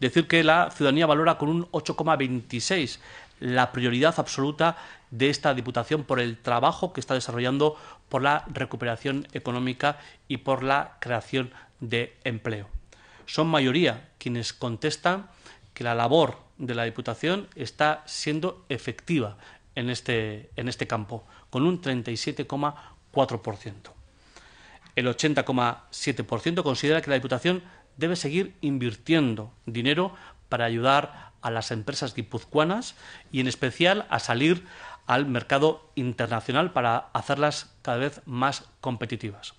Decir que la ciudadanía valora con un 8,26 la prioridad absoluta de esta Diputación por el trabajo que está desarrollando por la recuperación económica y por la creación de empleo. Son mayoría quienes contestan que la labor de la Diputación está siendo efectiva en este, en este campo, con un 37,4%. El 80,7% considera que la Diputación debe seguir invirtiendo dinero para ayudar a las empresas guipuzcoanas y en especial a salir al mercado internacional para hacerlas cada vez más competitivas.